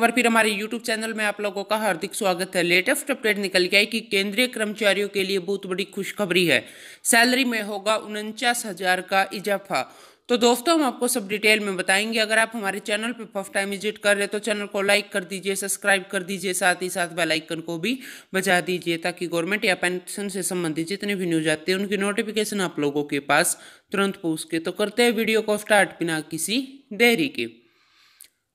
बार फिर हमारे YouTube channel में आप लोगों का हार्दिक स्वागत है लेटेस्ट अपडेट निकल गया है कि केंद्रीय कर्मचारियों के लिए बहुत बड़ी खुशखबरी है सैलरी में होगा उनचास हजार का इजाफा तो दोस्तों हम आपको सब डिटेल में बताएंगे अगर आप हमारे चैनल पर फर्स्ट टाइम विजिट कर रहे हैं तो चैनल को लाइक कर दीजिए सब्सक्राइब कर दीजिए साथ ही साथ बेल आइकन को भी बजा दीजिए ताकि गवर्नमेंट या पेंशन से संबंधित जितने भी न्यूज आते हैं उनकी नोटिफिकेशन आप लोगों के पास तुरंत पहुंच के तो करते हैं वीडियो को स्टार्ट बिना किसी देरी के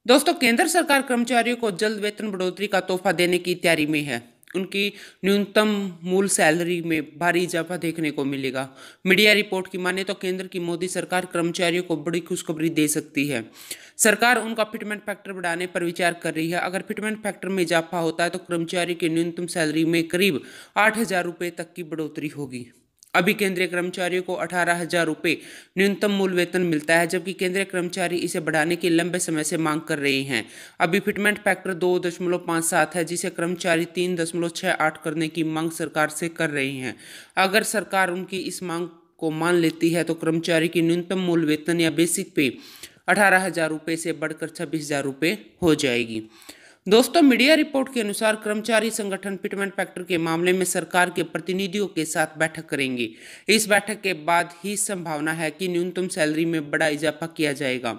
दोस्तों केंद्र सरकार कर्मचारियों को जल्द वेतन बढ़ोतरी का तोहफा देने की तैयारी में है उनकी न्यूनतम मूल सैलरी में भारी इजाफा देखने को मिलेगा मीडिया रिपोर्ट की माने तो केंद्र की मोदी सरकार कर्मचारियों को बड़ी खुशखबरी दे सकती है सरकार उनका फिटमेंट फैक्टर बढ़ाने पर विचार कर रही है अगर फिटमेंट फैक्टर में इजाफा होता है तो कर्मचारी की न्यूनतम सैलरी में करीब आठ हज़ार रुपये तक की बढ़ोतरी होगी अभी केंद्रीय कर्मचारियों को अठारह हजार रुपये न्यूनतम मूल वेतन मिलता है जबकि केंद्रीय कर्मचारी इसे बढ़ाने की लंबे समय से मांग कर रहे हैं अभी फिटमेंट फैक्टर दो दशमलव पाँच सात है जिसे कर्मचारी तीन दशमलव छः आठ करने की मांग सरकार से कर रहे हैं अगर सरकार उनकी इस मांग को मान लेती है तो कर्मचारी की न्यूनतम मूल वेतन या बेसिक पे अठारह हजार रुपये से बढ़कर छब्बीस हजार रुपये हो जाएगी दोस्तों मीडिया रिपोर्ट के अनुसार कर्मचारी संगठन पिटमेंट फैक्टर के मामले में सरकार के प्रतिनिधियों के साथ बैठक करेंगे इस बैठक के बाद ही संभावना है कि न्यूनतम सैलरी में बड़ा इजाफा किया जाएगा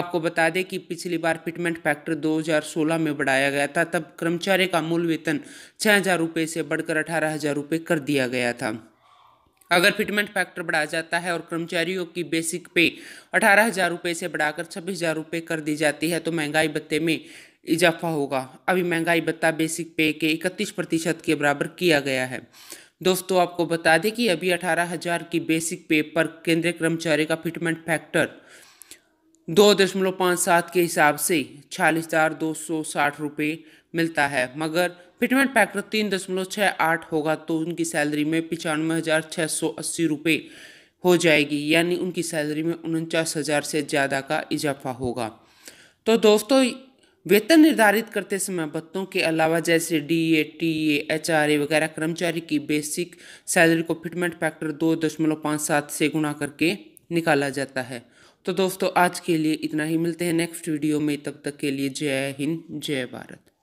आपको बता दें कि पिछली बार पिटमेंट फैक्टर 2016 में बढ़ाया गया था तब कर्मचारी का मूल वेतन छः हज़ार से बढ़कर अठारह हज़ार कर दिया गया था अगर फिटमेंट फैक्टर बढ़ा जाता है और कर्मचारियों की बेसिक पे अठारह हज़ार रुपये से बढ़ाकर छब्बीस हज़ार रुपये कर दी जाती है तो महंगाई भत्ते में इजाफा होगा अभी महंगाई भत्ता बेसिक पे के इकतीस प्रतिशत के बराबर किया गया है दोस्तों आपको बता दें कि अभी अठारह हजार की बेसिक पे पर केंद्रीय कर्मचारी का फिटमेंट फैक्टर दो दशमलव पाँच सात के हिसाब से छियालीस हज़ार दो सौ साठ रुपये मिलता है मगर फिटमेंट फैक्टर तीन दशमलव छः आठ होगा तो उनकी सैलरी में पचानवे हज़ार छः सौ अस्सी रुपये हो जाएगी यानी उनकी सैलरी में उनचास हज़ार से ज़्यादा का इजाफा होगा तो दोस्तों वेतन निर्धारित करते समय भत्तों के अलावा जैसे D A T A H R A वगैरह कर्मचारी की बेसिक सैलरी को फिटमेंट फैक्टर दो दशमलव पाँच सात से गुणा करके निकाला जाता है तो दोस्तों आज के लिए इतना ही मिलते हैं नेक्स्ट वीडियो में तब तक के लिए जय हिंद जय भारत